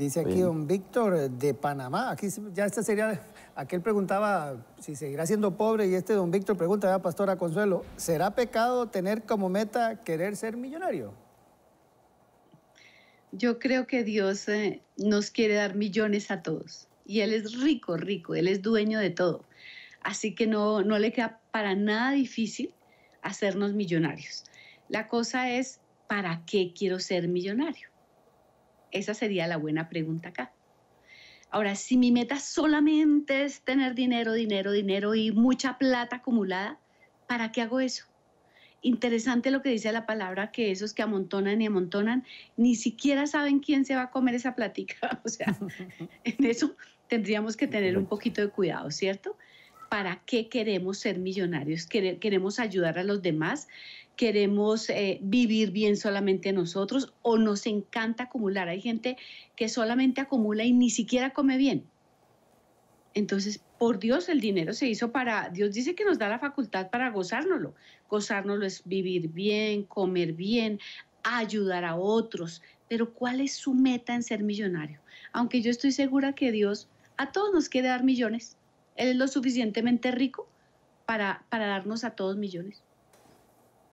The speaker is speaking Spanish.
Dice aquí don Víctor eh, de Panamá. Aquí ya esta sería, aquel preguntaba si seguirá siendo pobre y este don Víctor pregunta a Pastora Consuelo, ¿será pecado tener como meta querer ser millonario? Yo creo que Dios eh, nos quiere dar millones a todos y Él es rico, rico, Él es dueño de todo. Así que no, no le queda para nada difícil hacernos millonarios. La cosa es, ¿para qué quiero ser millonario? Esa sería la buena pregunta acá. Ahora, si mi meta solamente es tener dinero, dinero, dinero y mucha plata acumulada, ¿para qué hago eso? Interesante lo que dice la palabra, que esos que amontonan y amontonan, ni siquiera saben quién se va a comer esa platica. O sea, en eso tendríamos que tener un poquito de cuidado, ¿cierto? para qué queremos ser millonarios, queremos ayudar a los demás, queremos eh, vivir bien solamente nosotros o nos encanta acumular. Hay gente que solamente acumula y ni siquiera come bien. Entonces, por Dios, el dinero se hizo para, Dios dice que nos da la facultad para gozárnoslo. Gozárnoslo es vivir bien, comer bien, ayudar a otros. Pero ¿cuál es su meta en ser millonario? Aunque yo estoy segura que Dios a todos nos quiere dar millones, él es lo suficientemente rico para, para darnos a todos millones.